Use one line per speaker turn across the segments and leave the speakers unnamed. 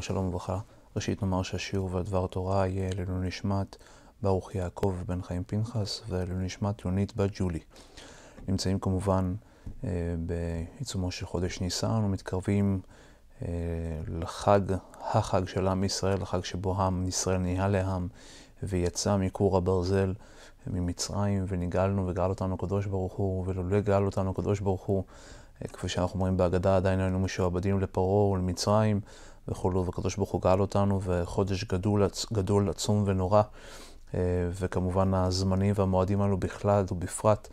שלום וברכה. ראשית נאמר שהשיעור והדבר תורה יהיה ללא נשמת ברוך יעקב בן חיים פנחס וללא נשמת יונית בת ג'ולי. נמצאים כמובן אה, בעיצומו של חודש ניסן ומתקרבים אה, לחג, החג של עם ישראל, החג שבו עם ישראל נהיה לעם ויצא מכור הברזל ממצרים ונגאלנו וגאל אותנו הקדוש ברוך הוא ולולא גאל אותנו הקדוש ברוך הוא אה, כפי שאנחנו אומרים בהגדה, עדיין היינו משועבדים לפרעה ולמצרים, וכולו, והקדוש ברוך הוא גאל אותנו, וחודש גדול, גדול, עצום ונורא, אה, וכמובן הזמנים והמועדים הללו בכלל ובפרט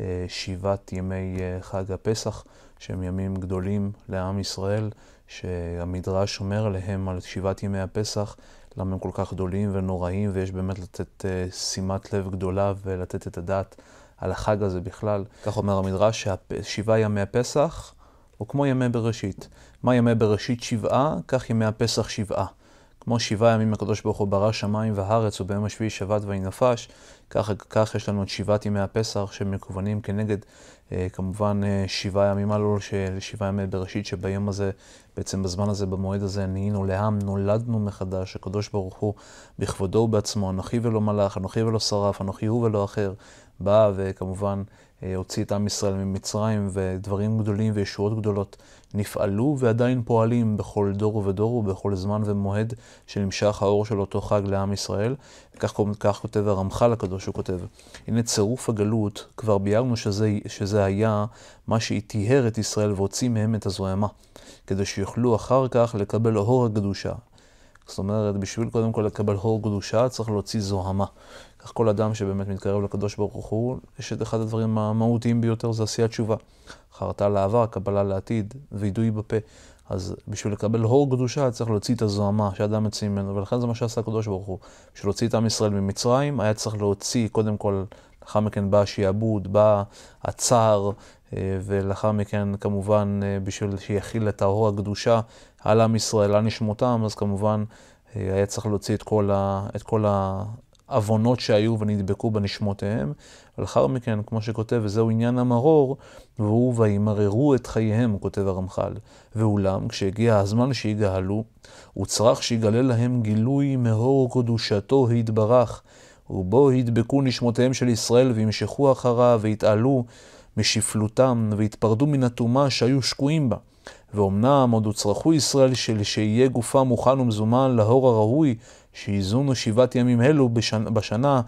אה, שבעת ימי אה, חג הפסח, שהם ימים גדולים לעם ישראל, שהמדרש אומר עליהם, על שבעת ימי הפסח, למה הם כל כך גדולים ונוראים, ויש באמת לתת שימת לב גדולה ולתת את הדעת על החג הזה בכלל. כך אומר המדרש, שבעה ימי הפסח הוא כמו ימי בראשית. מה ימי בראשית שבעה, כך ימי הפסח שבעה. כמו שבעה ימים הקדוש ברוך הוא ברא שמיים והארץ, וביום השביעי שבת ויהי נפש, כך, כך יש לנו את שבעת ימי הפסח שמקוונים כנגד אה, כמובן אה, שבעה ימים הללו של שבעה ימי בראשית, שביום הזה, בעצם בזמן הזה, במועד הזה, נהיינו לעם, נולדנו מחדש, הקדוש ברוך הוא בכבודו ובעצמו, אנוכי ולא מלאך, אנוכי ולא שרף, אנוכי הוא ולא אחר, בא וכמובן אה, הוציא את עם ישראל ממצרים, ודברים גדולים וישועות גדולות נפעלו ועדיין פועלים בכל דור ודור ובכל זמן ומועד שנמשך האור של אותו חג לעם ישראל. כך, כך כותב הרמח"ל הקדוש, הוא כותב, הנה צירוף הגלות, כבר ביארנו שזה, שזה היה מה שטיהר את ישראל והוציא מהם את הזוהמה, כדי שיוכלו אחר כך לקבל אור הקדושה. זאת אומרת, בשביל קודם כל לקבל הור קדושה, צריך להוציא זוהמה. איך כל אדם שבאמת מתקרב לקדוש ברוך הוא, יש את אחד הדברים המהותיים ביותר, זה עשיית תשובה. חרטה לעבר, קבלה לעתיד, וידוי בפה. אז בשביל לקבל הור קדושה צריך להוציא את הזוהמה שאדם יוצא ממנו, ולכן זה מה שעשה הקדוש ברוך הוא. בשביל להוציא את עם ישראל ממצרים, היה צריך להוציא, קודם כל, לאחר מכן בא השיעבוד, בא הצער, אה, ולאחר מכן כמובן אה, בשביל שיכיל את ההור הקדושה על עם ישראל, על נשמותם, אז כמובן אה, היה צריך להוציא את כל, ה, את כל ה, עוונות שהיו ונדבקו בנשמותיהם. ולאחר מכן, כמו שכותב, וזהו עניין המרור, והוא וימררו את חייהם, כותב הרמח"ל. ואולם, כשהגיע הזמן שיגאלו, הוא צריך שיגלה להם גילוי מאור קדושתו התברך, ובו ידבקו נשמותיהם של ישראל וימשכו אחריו ויתעלו משפלותם ויתפרדו מן הטומאה שהיו שקועים בה. ואומנם עוד הוצרכו ישראל של שיהיה גופם מוכן ומזומן להור הראוי שהזונו שבעת ימים אלו בשנה, בשנה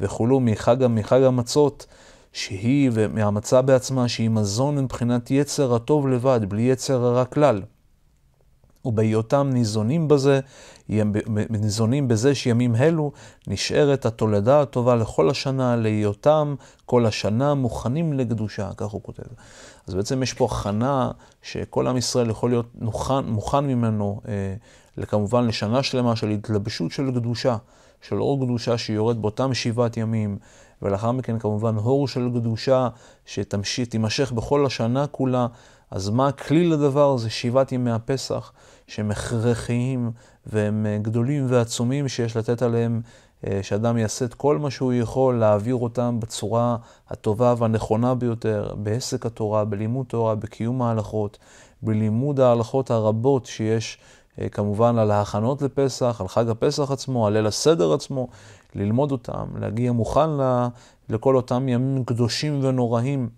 וכולו מחג, מחג המצות, שהיא מהמצה בעצמה, שהיא מזון מבחינת יצר הטוב לבד, בלי יצר הרע כלל. ובהיותם ניזונים בזה, ניזונים בזה שימים אלו, נשארת התולדה הטובה לכל השנה, להיותם כל השנה מוכנים לקדושה, כך הוא כותב. אז בעצם יש פה הכנה שכל עם ישראל יכול להיות מוכן, מוכן ממנו, אה, כמובן לשנה שלמה של התלבשות של קדושה, של אור קדושה שיורד באותם שבעת ימים, ולאחר מכן כמובן הור של קדושה שתימשך בכל השנה כולה. אז מה הכלי לדבר? זה שבעת ימי הפסח, שהם הכרחיים והם אה, גדולים ועצומים שיש לתת עליהם, אה, שאדם יעשה את כל מה שהוא יכול להעביר אותם בצורה הטובה והנכונה ביותר, בעסק התורה, בלימוד תורה, בקיום ההלכות, בלימוד ההלכות הרבות שיש אה, כמובן על ההכנות לפסח, על חג הפסח עצמו, על ליל הסדר עצמו, ללמוד אותם, להגיע מוכן לכל אותם ימים קדושים ונוראים,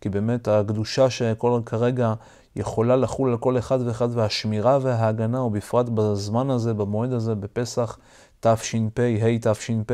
כי באמת הקדושה שכל כרגע יכולה לחול על כל אחד ואחד, והשמירה וההגנה, ובפרט בזמן הזה, במועד הזה, בפסח תש"פ, ה' תש"פ,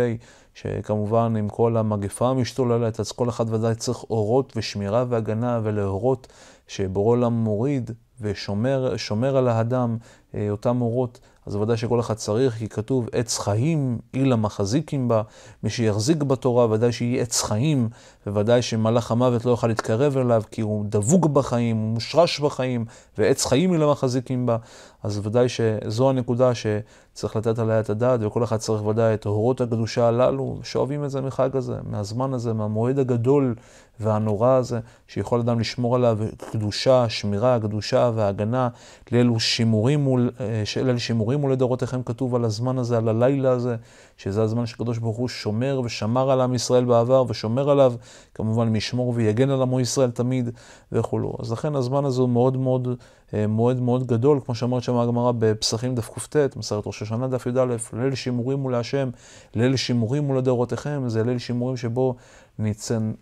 שכמובן עם כל המגפה המשתוללת, אז כל אחד ודאי צריך אורות ושמירה והגנה ולהורות שבורא עולם מוריד ושומר על האדם אה, אותם אורות, אז ודאי שכל אחד צריך, כי כתוב עץ חיים, אילה מחזיקים בה, מי שיחזיק בתורה ודאי שיהיה עץ חיים, בוודאי שמלאך המוות לא יוכל להתקרב אליו, כי הוא דבוק בחיים, הוא מושרש בחיים, ועץ חיים היא למחזיקים בה. אז ודאי שזו הנקודה שצריך לתת עליה את הדעת, וכל אחד צריך ודאי את אורות הקדושה הללו, שאוהבים את זה מחג הזה, מהזמן הזה, מהמועד הגדול והנורא הזה, שיכול אדם לשמור עליו קדושה, שמירה, קדושה והגנה, לאלו שימורים, מול, אה, שימורים ולדורותיכם כתוב על הזמן הזה, על הלילה הזה, שזה הזמן שקדוש ברוך הוא שומר ושמר על עם ישראל בעבר ושומר עליו, כמובן משמור ויגן על עמו ישראל תמיד וכולו. אז לכן הזמן הזה הוא מאוד מאוד, אה, מועד מאוד גדול, כמו שאמרת שם הגמרא בפסחים דף קט, מסרת ראש השנה דף י"א, ליל שימורים מול השם, ליל שימורים מול הדורותיכם, זה ליל שימורים שבו ניצן,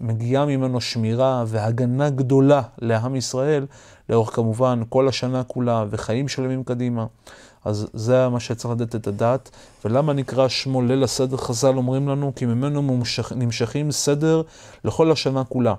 מגיעה ממנו שמירה והגנה גדולה לעם ישראל, לאורך כמובן כל השנה כולה וחיים שלמים קדימה. אז זה מה שצריך לתת את הדעת. ולמה נקרא שמו ליל הסדר? חז"ל אומרים לנו, כי ממנו מומשך, נמשכים סדר לכל השנה כולה.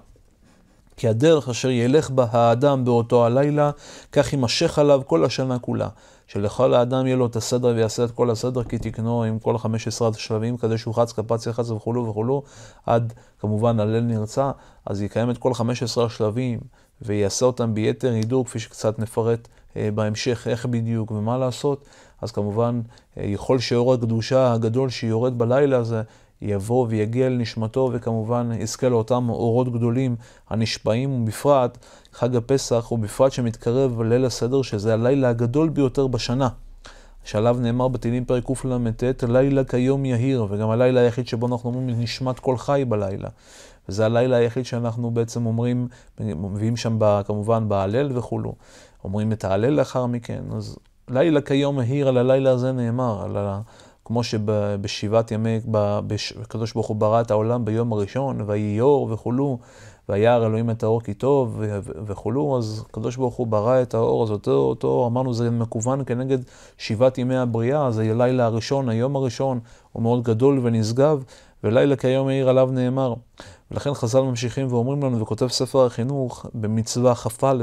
כי הדרך אשר ילך בה האדם באותו הלילה, כך יימשך עליו כל השנה כולה. שלכל האדם יהיה לו את הסדר ויעשה את כל הסדר כי תקנו עם כל החמש עשרה השלבים כדי שהוא חץ, קפץ, יחץ וכולו וכולו, עד כמובן הלל נרצע, אז יקיים את כל חמש עשרה השלבים ויעשה אותם ביתר הידור כפי שקצת נפרט אה, בהמשך איך בדיוק ומה לעשות, אז כמובן אה, יכול שאור הקדושה הגדול שיורד בלילה הזה יבוא ויגיע לנשמתו, וכמובן יזכה לאותם אורות גדולים הנשפעים, ובפרט חג הפסח, ובפרט שמתקרב ליל הסדר, שזה הלילה הגדול ביותר בשנה. שעליו נאמר בתהילים פרק קלט, לילה כיום יהיר, וגם הלילה היחיד שבו אנחנו אומרים נשמת כל חי בלילה. וזה הלילה היחיד שאנחנו בעצם אומרים, מביאים שם כמובן בהלל וכולו. אומרים את ההלל לאחר מכן. אז לילה כיום מהיר, על הלילה הזה נאמר, על ה... כמו שבשבעת ימי, הקדוש ברוך הוא ברא את העולם ביום הראשון, ויהי אור וכולו, ויער אלוהים את האור כי טוב וכולו, אז הקדוש ברוך הוא ברא את האור, אז אותו, אותו אמרנו, זה מקוון כנגד שבעת ימי הבריאה, אז הלילה הראשון, היום הראשון, הוא מאוד גדול ונשגב, ולילה כיום העיר עליו נאמר. ולכן חז"ל ממשיכים ואומרים לנו, וכותב ספר החינוך במצווה כ"א,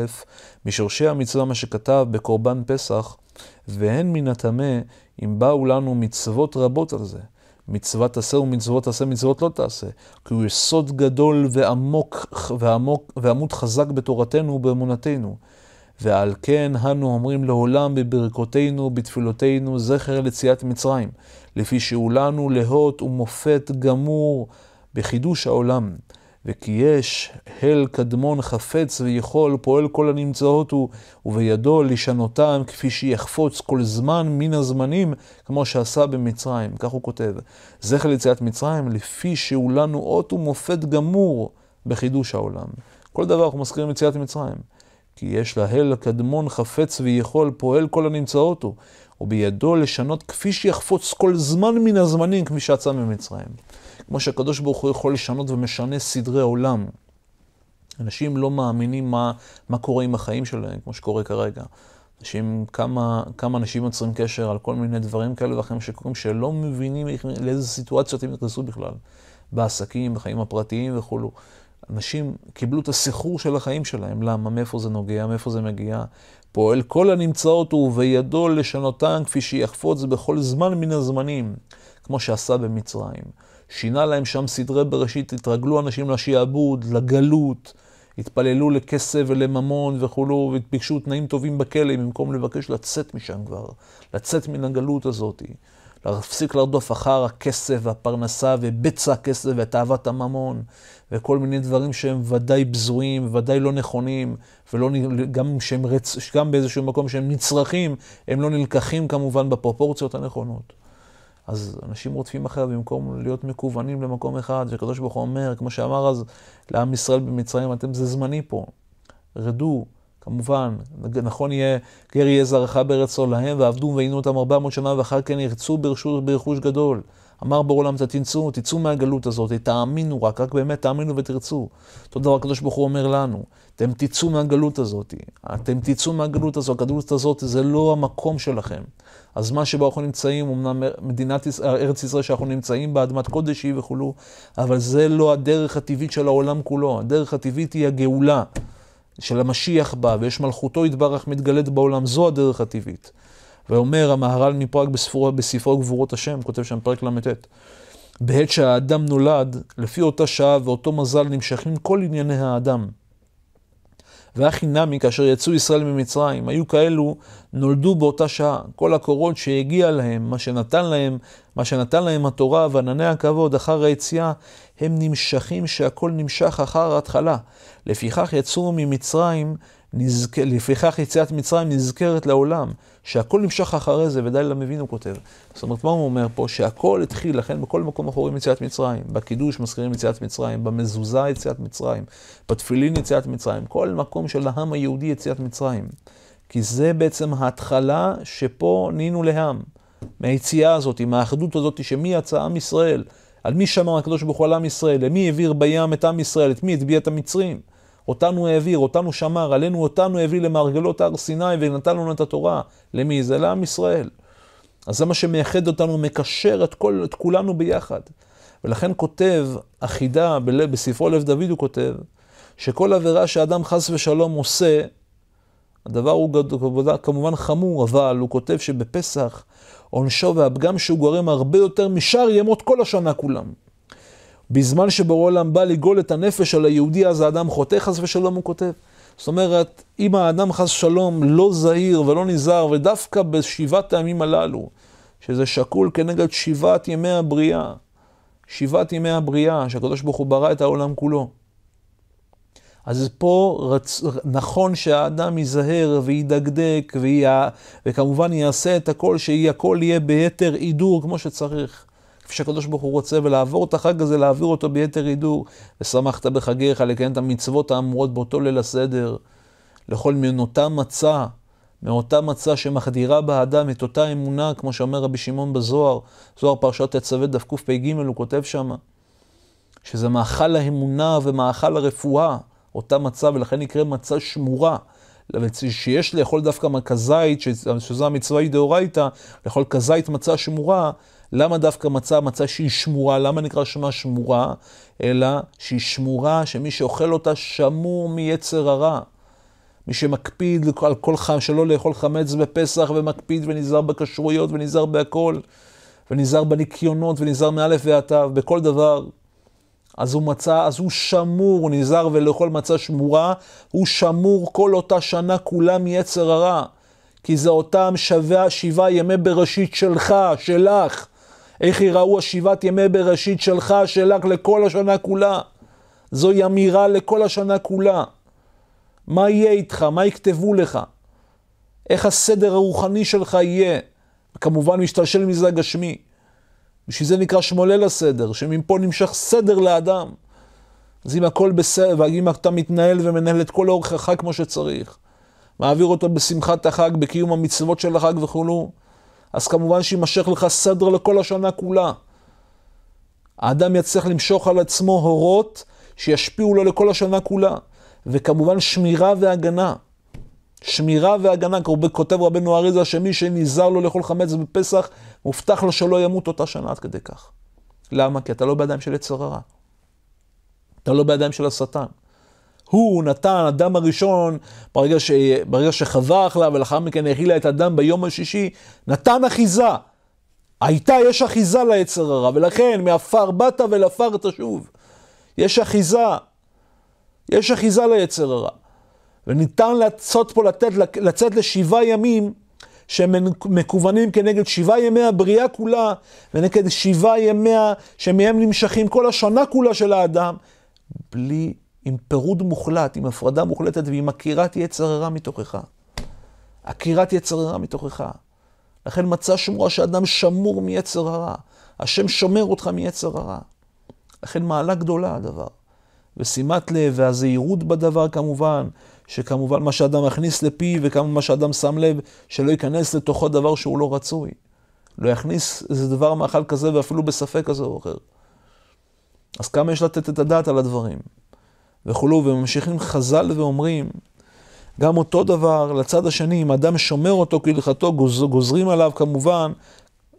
משורשי המצווה מה שכתב בקורבן פסח, והן מן הטמא אם באו לנו מצוות רבות על זה. מצוות תעשה ומצוות תעשה, מצוות לא תעשה. כי הוא יסוד גדול ועמוק, ועמוק ועמוד חזק בתורתנו ובאמונתנו. ועל כן אנו אומרים לעולם בברכותינו, בתפילותינו, זכר ליציאת מצרים. לפי שהוא לנו להוט ומופת גמור בחידוש העולם, וכי יש הל קדמון חפץ ויכול, פועל כל הנמצאות הוא, ובידו לשנותם כפי שיחפוץ כל זמן מן הזמנים, כמו שעשה במצרים. כך הוא כותב, זכר ליציאת מצרים, לפי שהוא לנו אות ומופת גמור בחידוש העולם. כל דבר אנחנו מזכירים יציאת מצרים. כי יש להל קדמון חפץ ויכול, פועל כל הנמצאות הוא, ובידו לשנות כפי שיחפוץ כל זמן מן הזמנים, כפי שעשה במצרים. כמו שהקדוש ברוך הוא יכול לשנות ומשנה סדרי עולם. אנשים לא מאמינים מה, מה קורה עם החיים שלהם, כמו שקורה כרגע. אנשים, כמה, כמה אנשים יוצרים קשר על כל מיני דברים כאלה ואחרים שקורים, שלא מבינים איך, לאיזה סיטואציות הם נכנסו בכלל, בעסקים, בחיים הפרטיים וכולו. אנשים קיבלו את הסחרור של החיים שלהם, למה, מאיפה זה נוגע, מאיפה זה מגיע. פועל כל הנמצאות הוא ובידו לשנותן כפי שיחפוץ בכל זמן מן הזמנים, כמו שעשה במצרים. שינה להם שם סדרי בראשית, התרגלו אנשים לשעבוד, לגלות, התפללו לכסף ולממון וכולו, וביקשו תנאים טובים בכלא, במקום לבקש לצאת משם כבר, לצאת מן הגלות הזאת, להפסיק לרדוף אחר הכסף והפרנסה ובצע הכסף ותאוות הממון, וכל מיני דברים שהם ודאי בזויים, ודאי לא נכונים, וגם שהם רצ... גם באיזשהו מקום שהם נצרכים, הם לא נלקחים כמובן בפרופורציות הנכונות. אז אנשים רודפים אחריו במקום להיות מקוונים למקום אחד, שהקדוש ברוך הוא אומר, כמו שאמר אז לעם ישראל במצרים, אתם זה זמני פה. רדו, כמובן, נכון יהיה, גר יהיה זרעך בארצו להם, ועבדו ועינו אותם ארבע מאות שנה, ואחר כן ירצו ברשות ברכוש גדול. אמר בעולם, תצאו, תצאו מהגלות הזאת, תאמינו רק, רק באמת תאמינו ותרצו. אותו דבר הקדוש ברוך הוא אומר לנו, אתם תצאו מהגלות הזאת, אתם תצאו מהגלות הזאת, הגלות הזאת זה לא המקום שלכם. הזמן שבו אנחנו נמצאים, אמנם מדינת ארץ ישראל שאנחנו נמצאים בה, אדמת קודש היא וכולו, אבל זה לא הדרך הטבעית של העולם כולו. הדרך הטבעית היא הגאולה של המשיח בה, ויש מלכותו יתברך מתגלית בעולם, זו הדרך הטבעית. ואומר המהר"ל מפרק בספרו, בספרו גבורות השם, כותב שם פרק ל"ט, בעת שהאדם נולד, לפי אותה שעה ואותו מזל נמשכים כל ענייני האדם. והכי נמי כאשר יצאו ישראל ממצרים. היו כאלו, נולדו באותה שעה. כל הקורות שהגיע להם, מה שנתן להם, מה שנתן להם התורה וענני הכבוד אחר היציאה, הם נמשכים שהכל נמשך אחר ההתחלה. לפיכך יצאו ממצרים נזכ... לפיכך יציאת מצרים נזכרת לעולם, שהכל נמשך אחרי זה, ודי למבין הוא כותב. זאת אומרת, מה הוא אומר פה? שהכל התחיל, לכן בכל מקום אנחנו רואים יציאת מצרים. בקידוש מזכירים יציאת מצרים, במזוזה יציאת מצרים, בתפילין יציאת מצרים, כל מקום של העם היהודי יציאת מצרים. כי זה בעצם ההתחלה שפה נינו לעם. מהיציאה הזאת, עם האחדות הזאת, שמי יצא עם ישראל? על מי שמר הקדוש ברוך הוא על עם ישראל? למי העביר בים את עם ישראל? את מי? את ביאת המצרים. אותנו העביר, אותנו שמר, עלינו אותנו הביא למרגלות הר סיני ונתן לנו את התורה. למי? זה לעם ישראל. אז זה מה שמייחד אותנו, מקשר את, כל, את כולנו ביחד. ולכן כותב החידה, בספרו לב דוד הוא כותב, שכל עבירה שאדם חס ושלום עושה, הדבר הוא כמובן חמור, אבל הוא כותב שבפסח עונשו והפגם שהוא גורם הרבה יותר משאר ימות כל השנה כולם. בזמן שבורא עולם בא לגאול את הנפש על היהודי, אז האדם חוטא חס ושלום, הוא כותב. זאת אומרת, אם האדם חס שלום לא זהיר ולא נזהר, ודווקא בשבעת הימים הללו, שזה שקול כנגד שבעת ימי הבריאה, שבעת ימי הבריאה, שהקדוש ברוך הוא ברא את העולם כולו. אז פה רצ... נכון שהאדם ייזהר וידקדק, ויה... וכמובן יעשה את הכל, שהכל יהיה ביתר הידור כמו שצריך. כפי שהקדוש ברוך הוא רוצה, ולעבור את החג הזה, להעביר אותו ביתר הידור. ושמחת בחגיך לקיים את המצוות האמורות באותו ליל הסדר. לכל מאותה מצה, מאותה מצה שמחדירה באדם את אותה אמונה, כמו שאומר רבי שמעון בזוהר, זוהר פרשת תצווה דף קפ"ג, הוא כותב שם, שזה מאכל האמונה ומאכל הרפואה, אותה מצה, ולכן נקרא מצה שמורה. שיש לאכול דווקא כזית, שזו המצווה היא דאורייתא, לאכול כזית מצה שמורה, למה דווקא מצה, מצה שהיא שמורה? למה נקרא שמה שמורה? אלא שהיא שמורה, שמי שאוכל אותה שמור מיצר הרע. מי שמקפיד על כל חם, שלא לאכול חמץ בפסח, ומקפיד ונזהר בכשרויות, ונזהר בהכל, ונזהר בניקיונות, ונזהר מאלף ועד תו, בכל דבר. אז הוא מצא, אז הוא שמור, הוא נזהר ולאכול מצה שמורה, הוא שמור כל אותה שנה כולה מיצר הרע. כי זה אותם שבעה ימי בראשית שלך, שלך. איך יראו השבעת ימי בראשית שלך, שלך, לכל השנה כולה. זוהי אמירה לכל השנה כולה. מה יהיה איתך? מה יכתבו לך? איך הסדר הרוחני שלך יהיה? כמובן משתלשל מזה הגשמי. בשביל זה נקרא שמולל הסדר, שמפה נמשך סדר לאדם. אז אם הכל בסדר, ואם אתה מתנהל ומנהל את כל אורך החג כמו שצריך, מעביר אותו בשמחת החג, בקיום המצוות של החג וכולו, אז כמובן שיימשך לך סדר לכל השנה כולה. האדם יצליח למשוך על עצמו הורות שישפיעו לו לכל השנה כולה. וכמובן שמירה והגנה. שמירה והגנה, כותב רבנו אריזה, שמי שנזהר לו לאכול חמץ בפסח, מובטח לו שלא ימות אותה שנה עד כדי כך. למה? כי אתה לא בידיים של יצר הרע. אתה לא בידיים של השטן. הוא נתן, אדם הראשון, ברגע, ש... ברגע שחווה אחלה ולאחר מכן האכילה את אדם ביום השישי, נתן אחיזה. הייתה, יש אחיזה ליצר הרע, ולכן מעפר באת ולעפר שוב. יש אחיזה, יש אחיזה ליצר הרע. וניתן לצאת פה, לתת, לצאת לשבעה ימים שמכוונים כנגד שבעה ימי הבריאה כולה, ונגד שבעה ימיה שמהם נמשכים כל השנה כולה של האדם, בלי עם פירוד מוחלט, עם הפרדה מוחלטת ועם עקירת יצר הרע מתוכך. עקירת יצר הרע מתוכך. לכן מצא שמורה שאדם שמור מיצר הרע. השם שומר אותך מיצר הרע. לכן מעלה גדולה הדבר. ושימת לב והזהירות בדבר כמובן, שכמובן מה שאדם מכניס לפי וכמה מה שאדם שם לב, שלא ייכנס לתוכו דבר שהוא לא רצוי. לא יכניס איזה דבר מאכל כזה ואפילו בספק כזה או אחר. אז כמה יש לתת את הדעת על הדברים. וכולו, וממשיכים חז"ל ואומרים, גם אותו דבר לצד השני, אם אדם שומר אותו כהלכתו, גוזרים עליו כמובן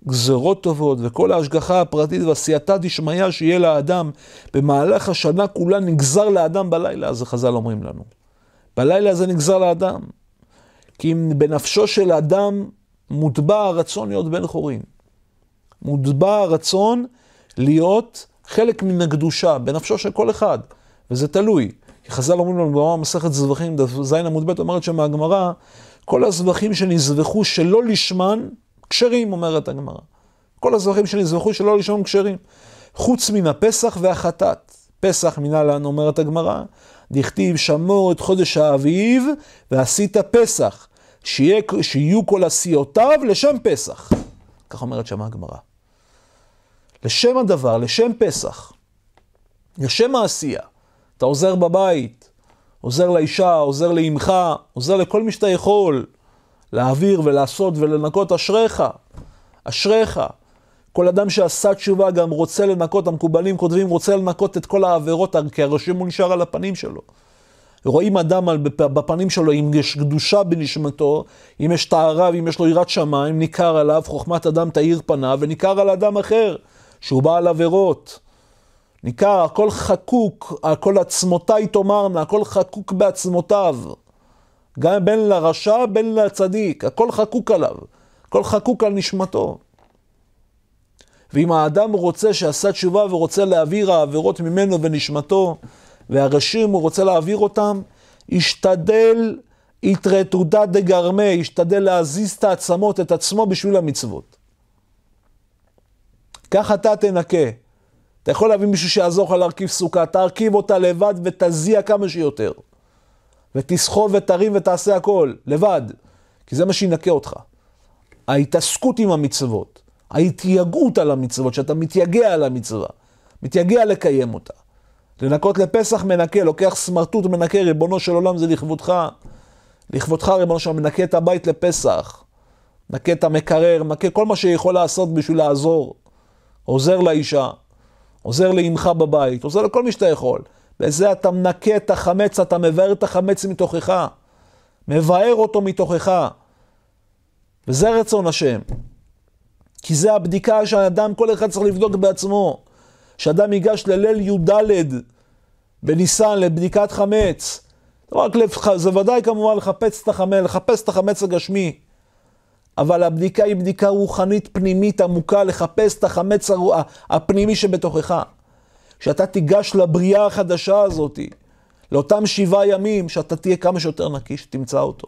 גזרות טובות, וכל ההשגחה הפרטית והסייעתא דשמיא שיהיה לאדם, במהלך השנה כולה נגזר לאדם בלילה, זה חז"ל אומרים לנו. בלילה זה נגזר לאדם. כי אם בנפשו של אדם מוטבע הרצון להיות בן חורין. מוטבע הרצון להיות חלק מן הקדושה, בנפשו של כל אחד. וזה תלוי. כי חז"ל אומרים לנו גמרא מסכת זבחים, דף ז' עמוד ב' אומרת שם הגמרא, כל הזבחים שנזבחו שלא לשמן, כשרים, אומרת הגמרא. כל הזבחים שנזבחו שלא לשמן כשרים. חוץ מן הפסח והחטאת. פסח מנהלן, אומרת הגמרא, דכתיב שמור את חודש האביב ועשית פסח, שיה, שיהיו כל עשיותיו לשם פסח. כך אומרת שמה הגמרא. לשם הדבר, לשם פסח, לשם העשייה. אתה עוזר בבית, עוזר לאישה, עוזר לאמך, עוזר לכל מי שאתה יכול להעביר ולעשות ולנקות אשריך, אשריך. כל אדם שעשה תשובה גם רוצה לנקות, המקובלים כותבים, רוצה לנקות את כל העבירות, כי הראשים הוא נשאר על הפנים שלו. רואים אדם על, בפנים שלו, אם יש קדושה בנשמתו, אם יש טהרה ואם יש לו יראת שמיים, ניכר עליו, חוכמת אדם תאיר פניו, וניכר על אדם אחר, שהוא בעל עבירות. ניכר, הכל חקוק, הכל עצמותיי תאמרנה, הכל חקוק בעצמותיו. גם בין לרשע, בין לצדיק, הכל חקוק עליו, הכל חקוק על נשמתו. ואם האדם רוצה שעשה תשובה ורוצה להעביר העבירות ממנו ונשמתו, והרשים הוא רוצה להעביר אותם, ישתדל התרתודה דגרמה, ישתדל להזיז את העצמות, את עצמו בשביל המצוות. כך אתה תנקה. אתה יכול להביא מישהו שיעזור לך להרכיב סוכה, תרכיב אותה לבד ותזיע כמה שיותר. ותסחוב ותרים ותעשה הכל, לבד. כי זה מה שינקה אותך. ההתעסקות עם המצוות, ההתייגעות על המצוות, שאתה מתייגע על המצווה, מתייגע לקיים אותה. לנקות לפסח מנקה, לוקח סמרטוט מנקה, ריבונו של עולם זה לכבודך. לכבודך ריבונו של עולם, מנקה את הבית לפסח. מנקה את המקרר, מנקה כל מה שיכול לעשות בשביל לעזור. עוזר לאישה. עוזר לאמך בבית, עוזר לכל מי שאתה יכול. בזה אתה מנקה את החמץ, אתה מבאר את החמץ מתוכך. מבאר אותו מתוכך. וזה רצון השם. כי זה הבדיקה שהאדם, כל אחד צריך לבדוק בעצמו. שאדם ייגש לליל י"ד בניסן לבדיקת חמץ. רק לפ... זה ודאי כמובן לחפש את החמץ, לחפש את החמץ הגשמי. אבל הבדיקה היא בדיקה רוחנית פנימית עמוקה, לחפש את החמץ הפנימי שבתוכך. כשאתה תיגש לבריאה החדשה הזאת, לאותם שבעה ימים, שאתה תהיה כמה שיותר נקי, שתמצא אותו.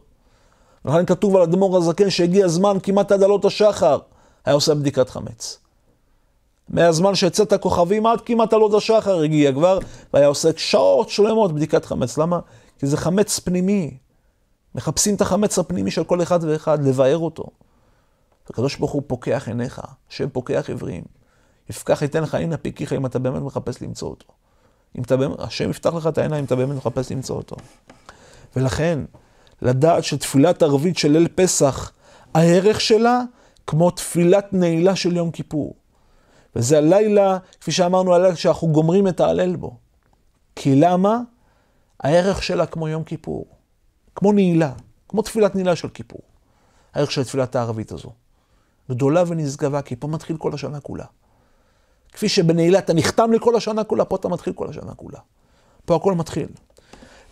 ולכן כתוב על אדמו"ר הזקן שהגיע זמן כמעט עד עלות השחר, היה עושה בדיקת חמץ. מהזמן שהצאת הכוכבים עד כמעט עלות השחר הגיע כבר, והיה עושה שעות שלמות בדיקת חמץ. למה? כי זה חמץ פנימי. מחפשים את החמץ הפנימי של כל אחד ואחד, לבאר אותו. הקדוש ברוך הוא פוקח עיניך, השם פוקח עברים. יפקח ייתן לך עין הפיקיך אם אתה באמת מחפש למצוא אותו. אם אתה באמת, השם יפתח לך את העיניים אם אתה באמת מחפש למצוא אותו. ולכן, לדעת שתפילת ערבית של ליל פסח, הערך שלה כמו תפילת נעילה של יום כיפור. וזה הלילה, כפי שאמרנו, הלילה שאנחנו גומרים את ההלל בו. כי למה? הערך שלה כמו יום כיפור. כמו נעילה, כמו תפילת נעילה של כיפור. הערך של תפילת הערבית הזו. גדולה ונשגבה, כי פה מתחיל כל השנה כולה. כפי שבנעילה אתה נחתם לכל השנה כולה, פה אתה מתחיל כל השנה כולה. פה הכל מתחיל.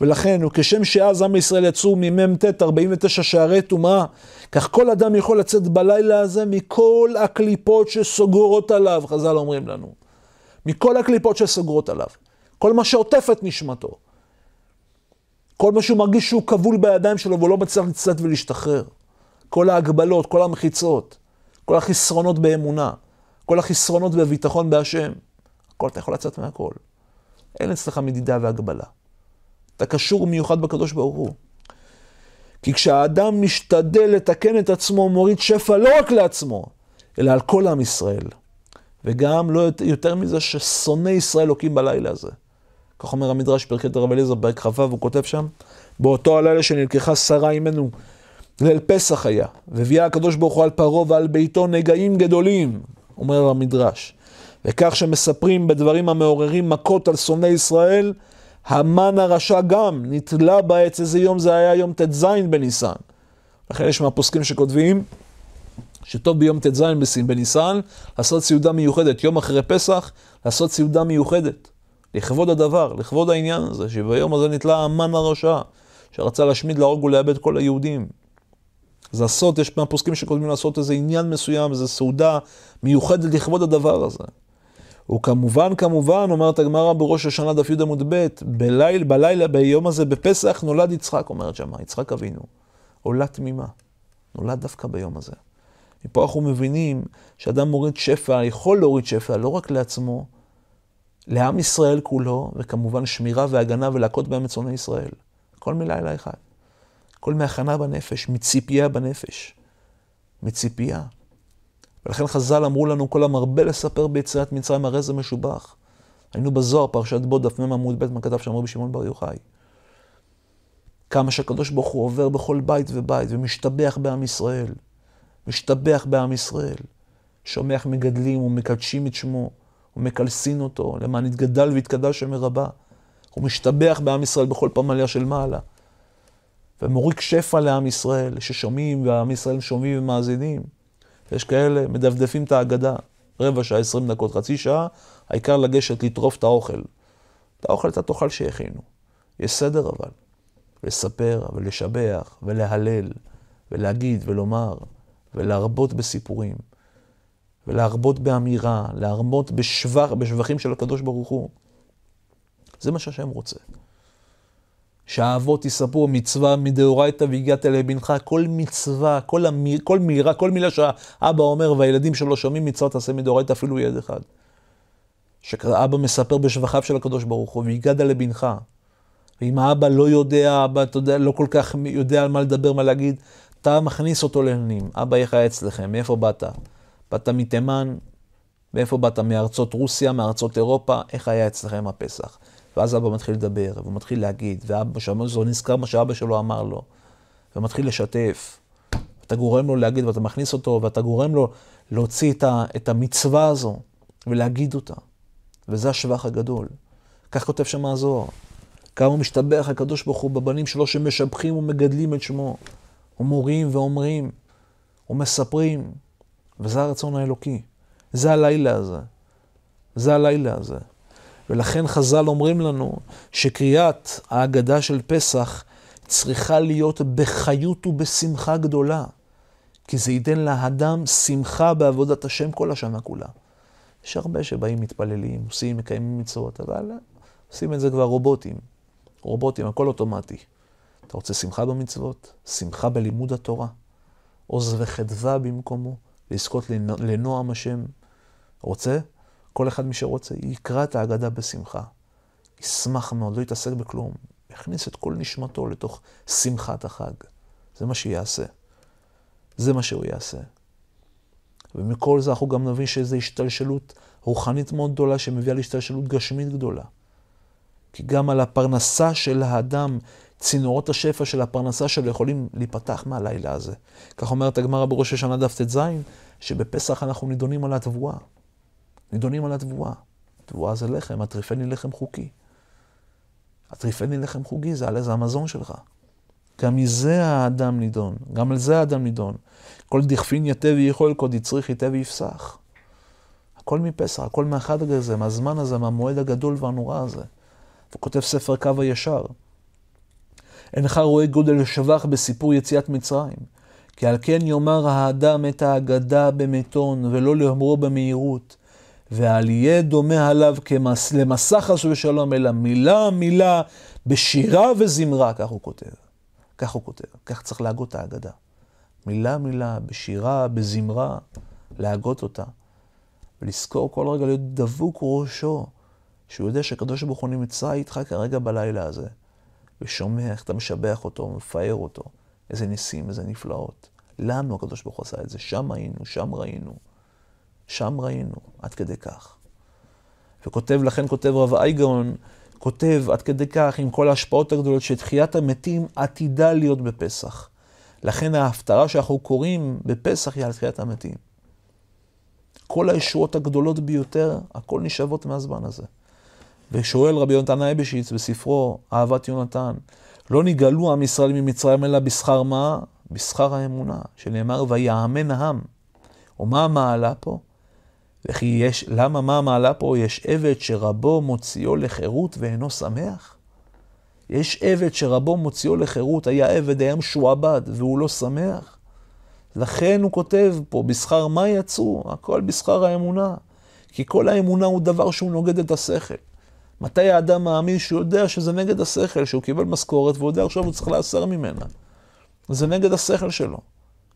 ולכן, וכשם שאז עם ישראל יצאו ממ"ט 49 שערי טומאה, כך כל אדם יכול לצאת בלילה הזה מכל הקליפות שסוגרות עליו, חז"ל אומרים לנו. מכל הקליפות שסוגרות עליו. כל מה שעוטף את נשמתו. כל מה שהוא מרגיש שהוא כבול בידיים שלו והוא לא מצליח לצאת ולהשתחרר. כל ההגבלות, כל המחיצות, כל החסרונות באמונה, כל החסרונות בביטחון בהשם. הכל, אתה יכול לצאת מהכל. אין אצלך מדידה והגבלה. אתה קשור ומיוחד בקדוש ברוך הוא. כי כשהאדם משתדל לתקן את עצמו, מוריד שפע לא רק לעצמו, אלא על כל עם ישראל. וגם לא יותר מזה ששונאי ישראל לוקים בלילה הזה. כך אומר המדרש פרקי דרב אליעזר בהקרבה, והוא כותב שם, באותו הלילה שנלקחה שרה אימנו, ליל פסח היה, וביאה הקדוש ברוך הוא על פרעה ועל ביתו נגעים גדולים, אומר המדרש. וכך שמספרים בדברים המעוררים מכות על שונאי ישראל, המן הרשע גם נתלה בעץ, איזה יום זה היה? יום ט"ז בניסן. לכן יש מהפוסקים שכותבים שטוב ביום ט"ז בניסן לעשות סעודה מיוחדת, יום אחרי פסח לעשות סעודה מיוחדת. לכבוד הדבר, לכבוד העניין הזה, שביום הזה נתלה המן הרשע, שרצה להשמיד, להרוג ולאבד כל היהודים. זה הסוד, יש מהפוסקים שקודמים לעשות איזה עניין מסוים, איזו סעודה מיוחדת לכבוד הדבר הזה. וכמובן, כמובן, אומרת הגמרא בראש השנה דף י עמוד ב, בליל, בלילה, ביום הזה, בפסח, נולד יצחק, אומרת שמה, יצחק אבינו. עולה תמימה, נולד דווקא ביום הזה. מפה אנחנו מבינים שאדם מוריד שפע, יכול להוריד שפע לא רק לעצמו, לעם ישראל כולו, וכמובן שמירה והגנה ולהכות בהם את שונאי ישראל. כל מלילה אחד. כל מהכנה בנפש, מציפייה בנפש. מציפייה. ולכן חז"ל אמרו לנו, כל המרבה לספר ביצירת מצרים, הרי זה משובח. היינו בזוהר, פרשת בו, דף מ' עמוד ב', מה כתב שם רבי שמעון בר יוחאי. כמה שהקדוש ברוך הוא עובר בכל בית ובית, ומשתבח בעם ישראל. משתבח בעם ישראל. שומח מגדלים ומקדשים את שמו. ומקלסין אותו, למען יתגדל ויתקדש שם מרבה. הוא משתבח בעם ישראל בכל פמליה של מעלה. ומוריק שפע לעם ישראל, ששומעים, ועם ישראל שומעים ומאזינים. יש כאלה, מדפדפים את ההגדה, רבע שעה, עשרים דקות, חצי שעה, העיקר לגשת לטרוף את האוכל. את האוכל אתה תאכל שהכינו. יש סדר אבל. לספר ולשבח ולהלל ולהגיד ולומר ולהרבות בסיפורים. ולהרבות באמירה, להרבות בשבח, בשבחים של הקדוש ברוך הוא. זה מה שהשם רוצה. שהאבות יספרו מצווה מדאורייתא והגעת אליה בנך, כל מצווה, כל, המיר, כל מירה, כל מילה שהאבא אומר והילדים שלו שומעים מצווה תעשה מדאורייתא אפילו יד אחד. שאבא מספר בשבחיו של הקדוש ברוך הוא, והגעת לבנך. ואם האבא לא יודע, אבא, אתה יודע, לא כל כך יודע על מה לדבר, מה להגיד, אתה מכניס אותו לעניינים. אבא, איך היה אצלכם? מאיפה באת? באת מתימן, מאיפה באת? מארצות רוסיה, מארצות אירופה, איך היה אצלכם הפסח? ואז אבא מתחיל לדבר, והוא מתחיל להגיד, ואבא זה נזכר מה שאבא שלו אמר לו, ומתחיל לשתף. אתה גורם לו להגיד, ואתה מכניס אותו, ואתה גורם לו להוציא את, ה, את המצווה הזו, ולהגיד אותה. וזה השבח הגדול. כך כותב שם הזוהר. כמה משתבח הקדוש ברוך הוא בבנים שלו שמשבחים ומגדלים את שמו. ומורים ואומרים, ומספרים, וזה הרצון האלוקי. זה הלילה הזה. זה הלילה הזה. ולכן חז"ל אומרים לנו שקריאת ההגדה של פסח צריכה להיות בחיות ובשמחה גדולה, כי זה ייתן לאדם שמחה בעבודת השם כל השנה כולה. יש הרבה שבאים מתפללים, עושים, מקיימים מצוות, אבל עושים את זה כבר רובוטים. רובוטים, הכל אוטומטי. אתה רוצה שמחה במצוות? שמחה בלימוד התורה. עוז וחדווה במקומו. לזכות לנועם השם. רוצה? כל אחד מי שרוצה, יקרא את ההגדה בשמחה. ישמח מאוד, לא יתעסק בכלום. יכניס את כל נשמתו לתוך שמחת החג. זה מה שיעשה. זה מה שהוא יעשה. ומכל זה אנחנו גם נבין שזו השתלשלות רוחנית מאוד גדולה, שמביאה להשתלשלות גשמית גדולה. כי גם על הפרנסה של האדם, צינורות השפע של הפרנסה שלו יכולים להיפתח מהלילה הזה. כך אומרת הגמרא בראש השנה דף ט"ז, שבפסח אנחנו נידונים על התבואה. נידונים על התבואה. תבואה זה לחם, הטריפני לחם חוקי. הטריפני לחם חוקי זה על איזה המזון שלך. גם מזה האדם נידון, גם על זה האדם נידון. כל דכפין יתה ויכול, כל דצריך יתה ויפסח. הכל מפסח, הכל מאחד הזה, מהזמן הזה, מהמועד הגדול והנורא הזה. וכותב ספר קו הישר. אינך רואה גודל שבח בסיפור יציאת מצרים. כי על כן יאמר האדם את האגדה במתון, ולא לאמרו במהירות. ועל יהיה דומה עליו כמס, למסע חס ושלום, אלא מילה מילה, בשירה וזמרה, כך הוא כותב. כך הוא כותב, כך צריך להגות את האגדה. מילה מילה, בשירה, בזמרה, להגות אותה. ולזכור כל רגע להיות דבוק ראשו, שהוא יודע שהקדוש ברוך הוא נמצא איתך כרגע בלילה הזה, ושומע איך אתה משבח אותו, מפאר אותו. איזה ניסים, איזה נפלאות. למה הקדוש ברוך הוא עשה את זה? שם היינו, שם ראינו. שם ראינו, עד כדי כך. וכותב, לכן כותב רב אייגאון, כותב עד כדי כך, עם כל ההשפעות הגדולות, שתחיית המתים עתידה להיות בפסח. לכן ההפטרה שאנחנו קוראים בפסח היא על תחיית המתים. כל הישועות הגדולות ביותר, הכל נשאבות מהזמן הזה. ושואל רבי יונתן אייבשיץ בספרו, אהבת יונתן, לא נגאלו עם ישראל ממצרים אלא בשכר מה? בשכר האמונה, שנאמר ויאמן העם. ומה המעלה פה? וכי יש, למה, מה המעלה פה? יש עבד שרבו מוציאו לחירות ואינו שמח? יש עבד שרבו מוציאו לחירות, היה עבד, היה משועבד, והוא לא שמח? לכן הוא כותב פה, בשכר מה יצאו? הכל בשכר האמונה. כי כל האמונה הוא דבר שהוא נוגד את השכל. מתי האדם מאמין שהוא יודע שזה נגד השכל, שהוא קיבל משכורת והוא יודע עכשיו הוא צריך להסר ממנה. זה נגד השכל שלו.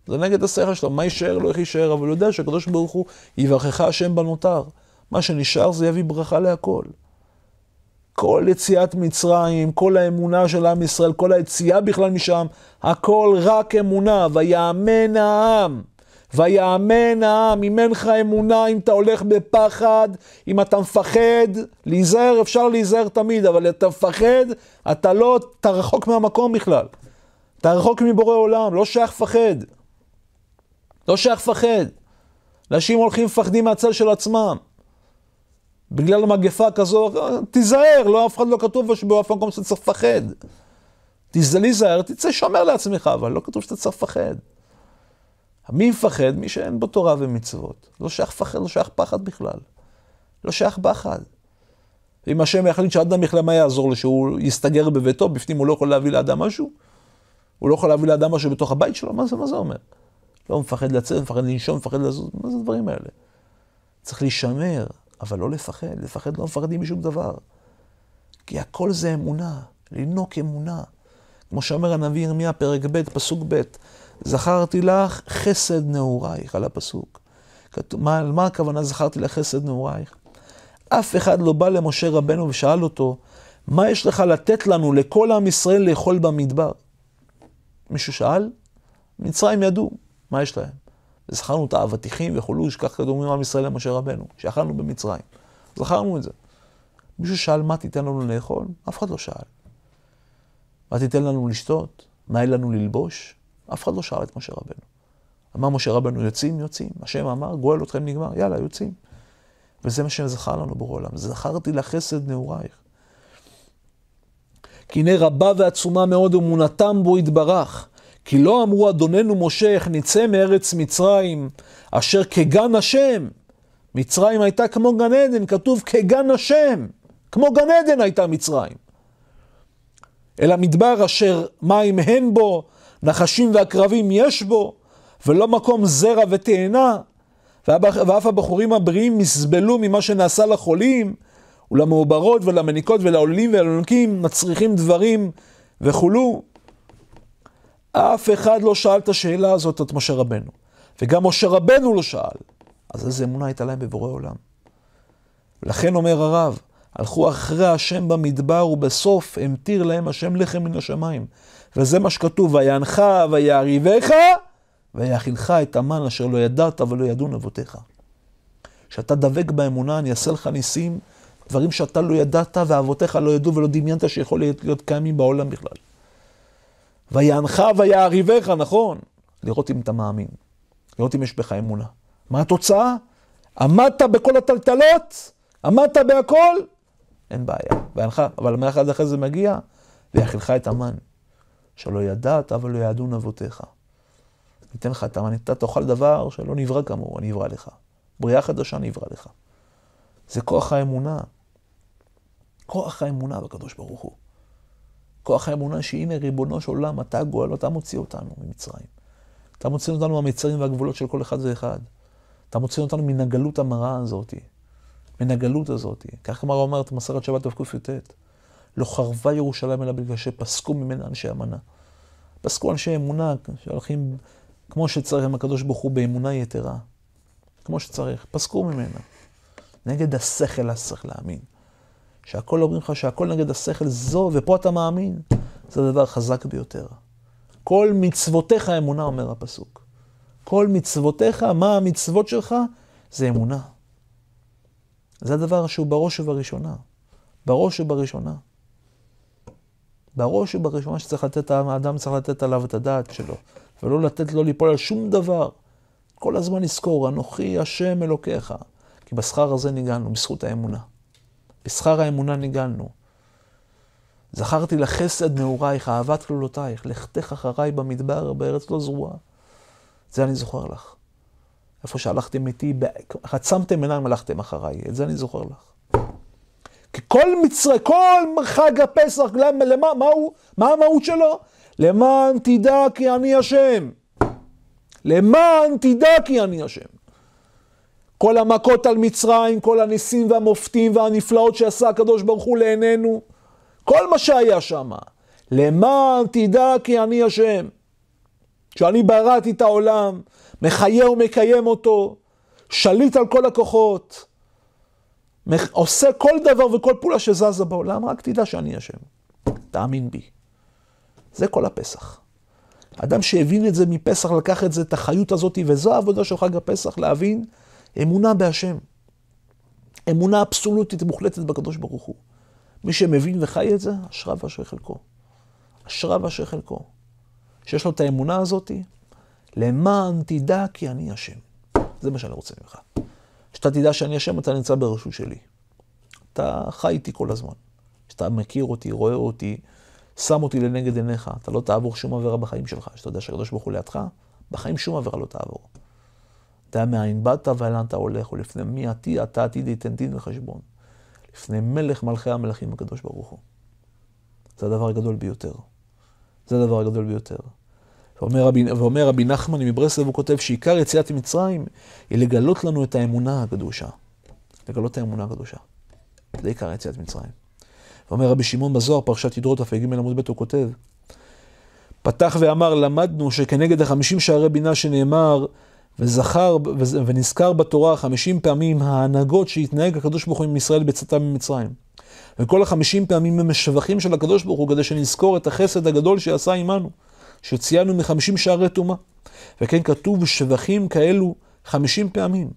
זה נגד השכל שלו, מה יישאר לו, איך יישאר, אבל הוא יודע שהקדוש ברוך הוא יברכך השם בנותר. מה שנשאר זה יביא ברכה להכל. כל יציאת מצרים, כל האמונה של עם ישראל, כל היציאה בכלל משם, הכל רק אמונה, ויאמן העם. ויאמן העם, אם אין לך אמונה, אם אתה הולך בפחד, אם אתה מפחד, להיזהר, אפשר להיזהר תמיד, אבל אתה מפחד, אתה לא, אתה רחוק מהמקום בכלל. אתה רחוק מבורא עולם, לא שייך לפחד. לא שייך לפחד. אנשים הולכים מפחדים מהצל של עצמם. בגלל מגפה כזו, תיזהר, לא, אף אחד לא כתוב באף מקום שאתה צריך לפחד. תיזהר, לא תצא שומר לעצמך, אבל לא כתוב שאתה צריך לפחד. מי מפחד? מי שאין בו תורה ומצוות. לא שייך פחד, לא שייך פחד בכלל. לא שייך פחד. אם השם יחליט שאדם יחלה, מה יעזור לו? שהוא יסתגר בביתו, בפנים הוא לא יכול להביא לאדם משהו? הוא לא יכול להביא לאדם משהו בתוך הבית שלו? מה זה, מה זה אומר? לא, מפחד לצאת, מפחד לנשום, מפחד לזוז, מה זה הדברים האלה? צריך להישמר, אבל לא לפחד. לפחד לא מפחדים משום דבר. כי הכל זה אמונה, לנהוג אמונה. כמו שאומר הנביא ירמיה, פרק ב', פסוק ב', זכרתי לך חסד נעורייך, על הפסוק. מה, מה הכוונה זכרתי לך חסד נעורייך? אף אחד לא בא למשה רבנו ושאל אותו, מה יש לך לתת לנו, לכל עם ישראל, לאכול במדבר? מישהו שאל? מצרים ידעו, מה יש להם? זכרנו את האבטיחים וכולו, כך כתוב עם ישראל למשה רבנו, שאכלנו במצרים. זכרנו את זה. מישהו שאל, מה תיתן לנו לאכול? אף אחד לא שאל. מה תיתן לנו לשתות? מה אין לנו ללבוש? אף אחד לא שאל את משה רבנו. אמר משה רבנו, יוצאים, יוצאים. השם אמר, גואל אתכם נגמר, יאללה, יוצאים. וזה מה שזכר לנו בורא עולם. זכרתי לחסד נעורייך. כי הנה רבה ועצומה מאוד אמונתם בו יתברך. כי לא אמרו אדוננו משה, איך נצא מארץ מצרים, אשר כגן השם. מצרים הייתה כמו גן עדן, כתוב כגן השם. כמו גן עדן הייתה מצרים. אל המדבר אשר מים הן בו, נחשים ועקרבים יש בו, ולא מקום זרע ותאנה, ואף הבחורים הבריאים נסבלו ממה שנעשה לחולים, ולמעוברות ולמניקות ולעולים ולנקים, מצריכים דברים וכולו. אף אחד לא שאל את השאלה הזאת, את משה רבנו. וגם משה רבנו לא שאל. אז איזה אמונה הייתה להם בבורא עולם? לכן אומר הרב, הלכו אחרי השם במדבר, ובסוף המטיר להם השם לחם מן השמיים. וזה מה שכתוב, ויענך ויעריבך, ויאכילך את המן אשר לא ידעת ולא ידון אבותיך. כשאתה דבק באמונה, אני אעשה לך ניסים, דברים שאתה לא ידעת ואבותיך לא ידעו ולא דמיינת שיכול להיות, להיות קיימים בעולם בכלל. ויענך ויעריבך, נכון? לראות אם אתה מאמין, לראות אם יש בך אמונה. מה התוצאה? עמדת בכל הטלטלות? עמדת בהכל? אין בעיה. ויענך, אבל המלאך עד אחרי זה מגיע, ויאכילך את המן. שלא ידעת ולא ידעון אבותיך. ניתן לך את המן, תאכל דבר שלא נברא כאמור, אני אברא לך. בריאה חדשה נברא לך. זה כוח האמונה. כוח האמונה בקדוש ברוך הוא. כוח האמונה שהנה ריבונו של עולם, אתה גואל, אתה מוציא אותנו ממצרים. אתה מוציא אותנו מהמצרים והגבולות של כל אחד ואחד. אתה מוציא אותנו מן הגלות המרה הזאת, מן הגלות הזאת. כך גמרא אומרת, מסרת שבת תק"ט. לא חרבה ירושלים אלא בגלל שפסקו ממנה אנשי אמנה. פסקו אנשי אמונה שהולכים כמו שצריך עם הקדוש ברוך הוא באמונה יתרה. כמו שצריך, פסקו ממנה. נגד השכל, אז צריך להאמין. שהכל אומרים לך שהכל נגד השכל זו, ופה אתה מאמין, זה הדבר החזק ביותר. כל מצוותיך אמונה, אומר הפסוק. כל מצוותיך, מה המצוות שלך? זה אמונה. זה הדבר שהוא בראש ובראשונה. בראש ובראשונה. בראש ובראשונה שצריך לתת, האדם צריך לתת עליו את הדעת שלו, ולא לתת לו ליפול על שום דבר. כל הזמן לזכור, אנוכי השם אלוקיך, כי בשכר הזה ניגענו, בזכות האמונה. בשכר האמונה ניגענו. זכרתי לחסד נעורייך, אהבת כלולותייך, לכתך אחריי במדבר, בארץ לא זרועה. זה אני זוכר לך. איפה שהלכתם איתי, חצמתם עיניים הלכתם אחריי, את זה אני זוכר לך. כי כל מצרי, כל חג הפסח, למה, למה, מה, הוא, מה המהות שלו? למען תדע כי אני השם. למען תדע כי אני השם. כל המכות על מצרים, כל הניסים והמופתים והנפלאות שעשה הקדוש ברוך הוא לעינינו, כל מה שהיה שם, למען תדע כי אני השם. שאני בראתי את העולם, מחיה ומקיים אותו, שליט על כל הכוחות, עושה כל דבר וכל פעולה שזזה בעולם, רק תדע שאני אשם. תאמין בי. זה כל הפסח. אדם שהבין את זה מפסח, לקח את זה, את החיות הזאת, וזו העבודה של חג הפסח, להבין אמונה בהשם. אמונה אבסולוטית מוחלטת בקדוש ברוך הוא. מי שמבין וחי את זה, אשריו ואשר חלקו. אשריו ואשר חלקו. שיש לו את האמונה הזאת, למען תדע כי אני השם. זה מה שאני רוצה ממך. שאתה תדע שאני השם, אתה נמצא ברשות שלי. אתה חי איתי כל הזמן. שאתה מכיר אותי, רואה אותי, שם אותי לנגד עיניך. אתה לא תעבור שום עבירה בחיים שלך. שאתה יודע שהקדוש ברוך הוא לידך, בחיים שום עבירה לא תעבור. אתה יודע מאין באת ואילן אתה הולך, ולפני מי עתי אתה עתיד ייתן דין וחשבון. לפני מלך מלכי המלכים הקדוש ברוך הוא. זה הדבר הגדול ביותר. זה הדבר הגדול ביותר. ואומר רבי, ואומר רבי נחמן מברסלב, הוא כותב שעיקר יציאת מצרים היא לגלות לנו את האמונה הקדושה. לגלות את האמונה הקדושה. זה עיקר יציאת מצרים. ואומר רבי שמעון בזוהר, פרשת ידרות תפ"ג עמוד ב', הוא כותב, פתח ואמר, למדנו שכנגד החמישים שערי בינה שנאמר, וזכר ונזכר בתורה חמישים פעמים ההנהגות שהתנהג הקדוש ברוך הוא עם ישראל בצאתם ממצרים. וכל החמישים פעמים הם משבחים של הקדוש ברוך הוא כדי שנזכור את החסד הגדול שעשה עמנו. שציינו מחמישים שערי טומאה. וכן כתוב שבחים כאלו חמישים פעמים,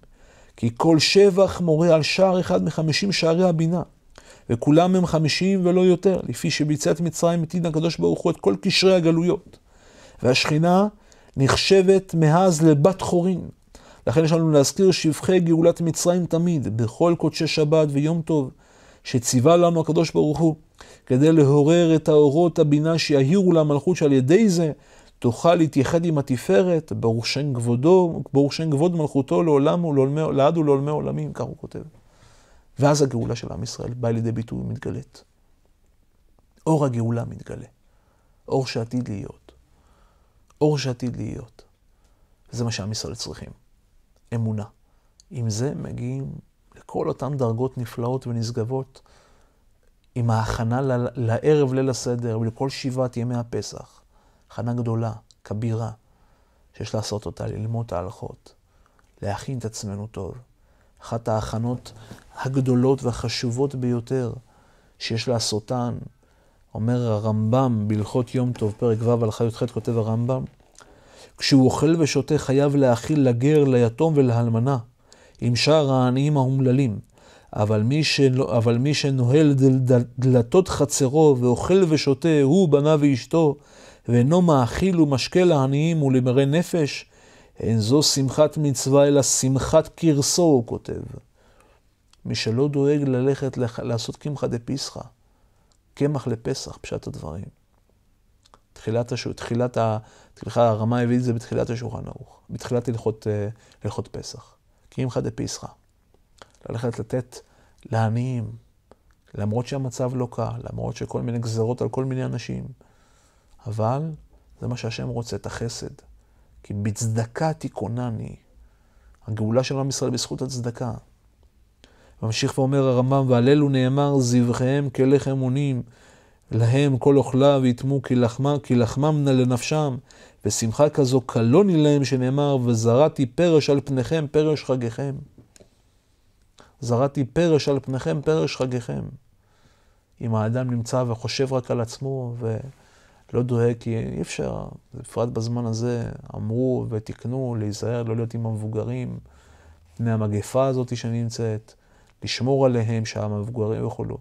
כי כל שבח מורה על שער אחד מחמישים שערי הבינה, וכולם הם חמישים ולא יותר, לפי שביציאת מצרים עתיד הקדוש ברוך הוא את כל קשרי הגלויות. והשכינה נחשבת מאז לבת חורין. לכן יש לנו להזכיר שבחי גאולת מצרים תמיד, בכל קודשי שבת ויום טוב, שציווה לנו הקדוש ברוך הוא. כדי להורר את האורות הבינה שיאירו למלכות שעל ידי זה תוכל להתייחד עם התפארת, ברוך שם כבודו, ברוך שם כבוד מלכותו לעולם ולעולמי, לעד ולעולמי עולמים, כך הוא כותב. ואז הגאולה של עם ישראל באה לידי ביטוי ומתגלית. אור הגאולה מתגלה. אור שעתיד להיות. אור שעתיד להיות. זה מה שעם ישראל צריכים. אמונה. עם זה מגיעים לכל אותן דרגות נפלאות ונשגבות עם ההכנה ל- לערב ליל הסדר ולכל שבעת ימי הפסח. הכנה גדולה, כבירה, שיש לעשות אותה, ללמוד את ההלכות, להכין את עצמנו טוב. אחת ההכנות הגדולות והחשובות ביותר שיש לעשותן, אומר הרמב"ם בהלכות יום טוב, פרק ו' הלכה י"ח, כותב הרמב"ם, כשהוא אוכל ושותה חייב להאכיל לגר, ליתום ולאלמנה, עם שאר העניים האומללים, אבל מי, שלא, אבל מי שנוהל דל, דל, דלתות חצרו ואוכל ושותה, הוא, בניו ואשתו, ואינו מאכיל ומשקה לעניים ולמרי נפש, אין זו שמחת מצווה, אלא שמחת קרסו, הוא כותב. מי שלא דואג ללכת לח, לעשות קמחא דפסחא, קמח לפסח, פשט הדברים. תחילת, הש, תחילת ה... תחילת הרמה הביא את זה בתחילת השולחן ערוך, בתחילת הלכות, אה, הלכות פסח. קמחא דפסחא. ללכת לתת לעניים, למרות שהמצב לא קל, למרות שכל מיני גזרות על כל מיני אנשים. אבל זה מה שהשם רוצה, את החסד. כי בצדקה תיכונני. הגאולה של עם ישראל בזכות הצדקה. ממשיך ואומר הרמב"ם, והלל הוא נאמר, זבחיהם כלחם אונים, להם כל אוכלה ויטמו כלחמם, כלחמם נא לנפשם, ושמחה כזו קלוני להם שנאמר, וזרעתי פרש על פניכם, פרש חגיכם. זרעתי פרש על פניכם, פרש חגיכם. אם האדם נמצא וחושב רק על עצמו ולא דואג, כי אי אפשר, בפרט בזמן הזה, אמרו ותיקנו להיזהר, לא להיות עם המבוגרים, מהמגפה הזאת שנמצאת, לשמור עליהם שהמבוגרים יוכלו.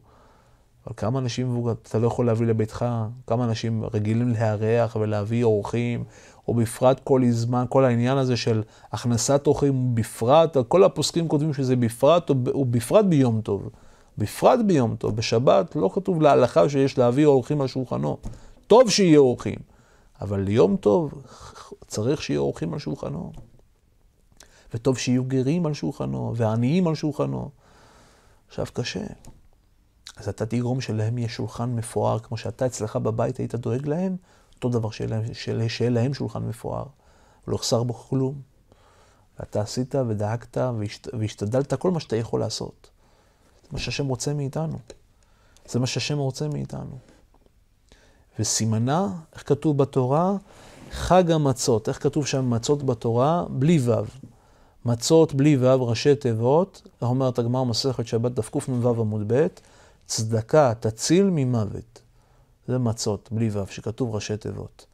אבל כמה אנשים מבוגרים אתה לא יכול להביא לביתך, כמה אנשים רגילים לארח ולהביא אורחים, או בפרט כל הזמן, כל העניין הזה של הכנסת אורחים, בפרט, כל הפוסקים כותבים שזה בפרט, או בפרט ביום טוב. בפרט ביום טוב, בשבת, לא כתוב להלכה שיש להביא אורחים על שולחנו. טוב שיהיו אורחים, אבל ליום טוב צריך שיהיו אורחים על שולחנו. וטוב שיהיו גרים על שולחנו, ועניים על שולחנו. עכשיו קשה. אז אתה תגרום שלהם יהיה שולחן מפואר, כמו שאתה אצלך בבית היית דואג להם, אותו דבר שיהיה להם, שולחן מפואר. לא יחסר בו כלום. ואתה עשית ודאגת והשת, והשתדלת כל מה שאתה יכול לעשות. זה מה שהשם רוצה מאיתנו. זה מה שהשם רוצה מאיתנו. וסימנה, איך כתוב בתורה? חג המצות. איך כתוב שם מצות בתורה? בלי ו'. מצות בלי ו', ראשי תיבות, כך אומרת הגמר מסכת שבת דף קנ"ו עמוד ב', צדקה תציל ממוות. זה מצות, בלי ו', שכתוב ראשי תיבות.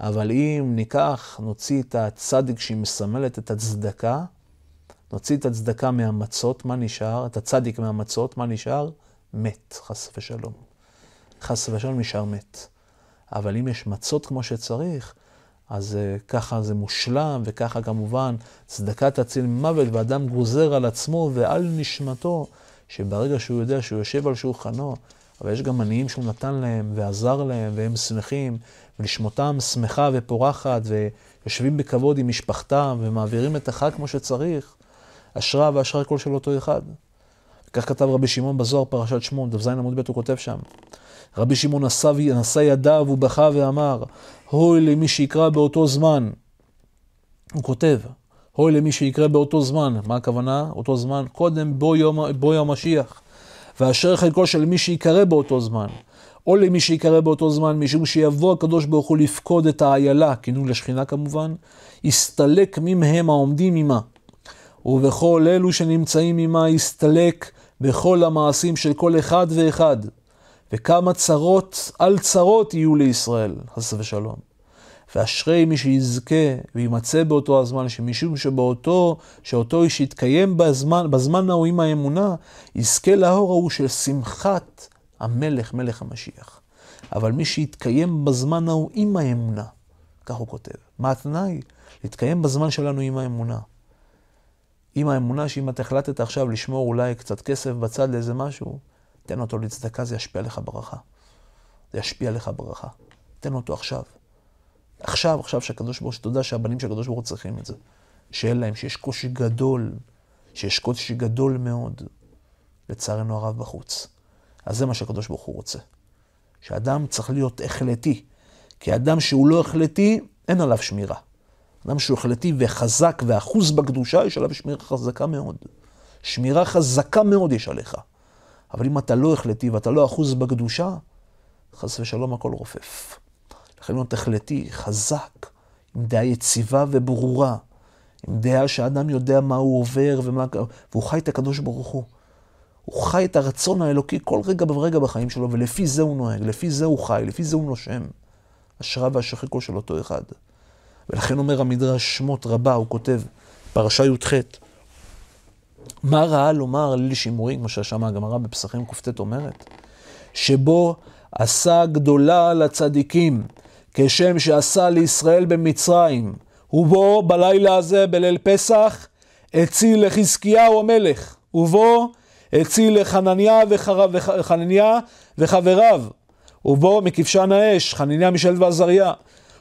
אבל אם ניקח, נוציא את הצדיק שהיא מסמלת את הצדקה, נוציא את הצדקה מהמצות, מה נשאר? את הצדיק מהמצות, מה נשאר? מת, חס ושלום. חס ושלום נשאר מת. אבל אם יש מצות כמו שצריך, אז uh, ככה זה מושלם, וככה כמובן צדקה תציל ממוות, ואדם גוזר על עצמו ועל נשמתו שברגע שהוא יודע שהוא יושב על שולחנו, אבל יש גם עניים שהוא נתן להם ועזר להם והם שמחים, ולשמותם שמחה ופורחת ויושבים בכבוד עם משפחתם ומעבירים את החג כמו שצריך, אשרה ואשרה כל של אותו אחד. כך כתב רבי שמעון בזוהר פרשת שמון, דף זין עמוד ב' הוא כותב שם. רבי שמעון נשא ידיו ובכה ואמר, הוי למי שיקרא באותו זמן. הוא כותב, אוי למי שיקרה באותו זמן. מה הכוונה? אותו זמן קודם בו יום, בו יום המשיח. ואשר חלקו של מי שיקרא באותו זמן. או למי שיקרא באותו זמן, משום שיבוא הקדוש ברוך הוא לפקוד את האיילה, כינוי לשכינה כמובן, יסתלק ממהם העומדים עמה. ובכל אלו שנמצאים עמה יסתלק בכל המעשים של כל אחד ואחד. וכמה צרות על צרות יהיו לישראל, חס ושלום. ואשרי מי שיזכה וימצא באותו הזמן, שמשום שבאותו, שאותו איש יתקיים בזמן, בזמן ההוא עם האמונה, יזכה לאור ההוא של שמחת המלך, מלך המשיח. אבל מי שיתקיים בזמן ההוא עם האמונה, כך הוא כותב. מה התנאי? להתקיים בזמן שלנו עם האמונה. עם האמונה שאם אתה החלטת עכשיו לשמור אולי קצת כסף בצד לאיזה משהו, תן אותו לצדקה, זה ישפיע עליך ברכה. זה ישפיע עליך ברכה. תן אותו עכשיו. עכשיו, עכשיו שהקדוש ברוך הוא, שתודה שהבנים של הקדוש ברוך הוא צריכים את זה. שאין להם, שיש קושי גדול, שיש קושי גדול מאוד, לצערנו הרב בחוץ. אז זה מה שהקדוש ברוך הוא רוצה. שאדם צריך להיות החלטי. כי אדם שהוא לא החלטי, אין עליו שמירה. אדם שהוא החלטי וחזק ואחוז בקדושה, יש עליו שמירה חזקה מאוד. שמירה חזקה מאוד יש עליך. אבל אם אתה לא החלטי ואתה לא אחוז בקדושה, חס ושלום הכל רופף. לכן תכלתי, חזק, עם דעה יציבה וברורה, עם דעה שאדם יודע מה הוא עובר ומה... והוא חי את הקדוש ברוך הוא. הוא חי את הרצון האלוקי כל רגע ורגע בחיים שלו, ולפי זה הוא נוהג, לפי זה הוא חי, לפי זה הוא נושם. השראה והשחקו של אותו אחד. ולכן אומר המדרש שמות רבה, הוא כותב, פרשה י"ח, מה ראה לומר לי שימורי, כמו ששמע הגמרא בפסחים קט אומרת? שבו עשה גדולה לצדיקים, כשם שעשה לישראל במצרים, ובו בלילה הזה, בליל פסח, הציל לחזקיהו המלך, ובו הציל לחנניה, וחר... וחנניה וחבריו, ובו מכבשן האש, חנניה משלט ועזריה,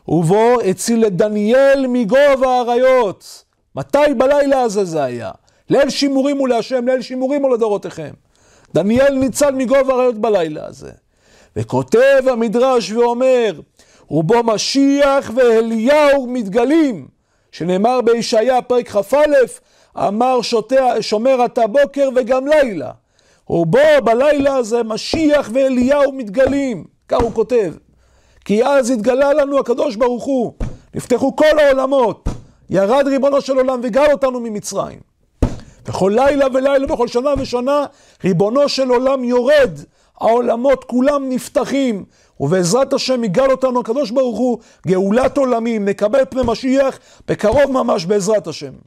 ובו הציל לדניאל מגובה האריות. מתי בלילה הזה זה היה? ליל שימורים הוא להשם, ליל שימורים הוא לדורותיכם. דניאל ניצל מגובה האריות בלילה הזה. וכותב המדרש ואומר, ובו משיח ואליהו מתגלים, שנאמר בישעיה פרק כ"א, אמר שוטה, שומר אתה בוקר וגם לילה. ובו בלילה הזה משיח ואליהו מתגלים, כך הוא כותב. כי אז התגלה לנו הקדוש ברוך הוא, נפתחו כל העולמות, ירד ריבונו של עולם וגל אותנו ממצרים. בכל לילה ולילה, בכל שנה ושנה, ריבונו של עולם יורד, העולמות כולם נפתחים, ובעזרת השם יגאל אותנו הקדוש ברוך הוא גאולת עולמים, נקבל פני משיח בקרוב ממש בעזרת השם.